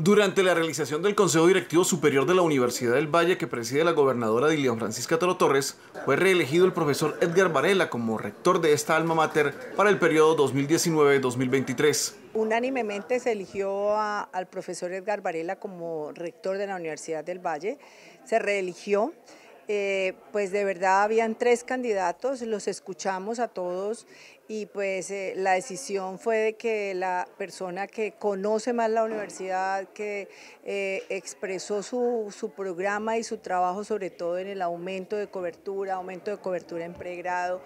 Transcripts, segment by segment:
Durante la realización del Consejo Directivo Superior de la Universidad del Valle que preside la gobernadora Dilian Francisca Toro Torres, fue reelegido el profesor Edgar Varela como rector de esta alma mater para el periodo 2019-2023. Unánimemente se eligió al profesor Edgar Varela como rector de la Universidad del Valle, se reeligió. Eh, pues de verdad habían tres candidatos, los escuchamos a todos y pues eh, la decisión fue de que la persona que conoce más la universidad, que eh, expresó su, programa y su trabajo sobre todo en el aumento de cobertura, aumento de cobertura en pregrado,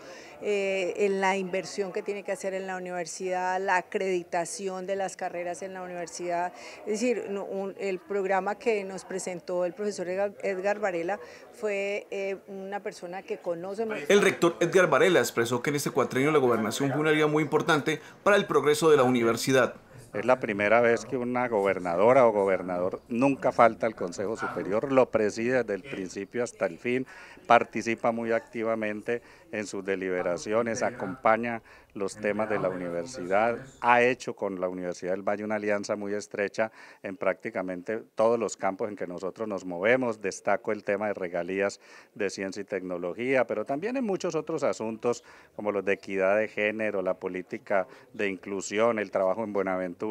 eh, en la inversión que tiene que hacer en la universidad, la acreditación de las carreras en la universidad, es decir, el programa que nos presentó el profesor Edgar Varela fue una persona que conoce... más El rector Edgar Varela expresó que en este cuatrino la gobernación es fue muy importante para el progreso de la universidad. Es la primera vez que una gobernadora o gobernador nunca falta al Consejo Superior, lo preside desde el principio hasta el fin, participa muy activamente en sus deliberaciones, acompaña los temas de la universidad, ha hecho con la Universidad del Valle una alianza muy estrecha en prácticamente todos los campos en que nosotros nos movemos, destaco el tema de regalías de ciencia y tecnología, pero también en muchos otros asuntos como los de equidad de género, la política de inclusión, el trabajo en Buenaventura,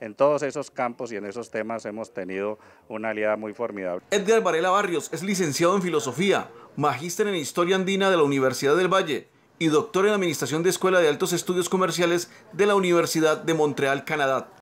en todos esos campos y en esos temas hemos tenido una aliada muy formidable. Edgar Varela Barrios es licenciado en Filosofía, magíster en Historia Andina de la Universidad del Valle y doctor en Administración de Escuela de Altos Estudios Comerciales de la Universidad de Montreal, Canadá.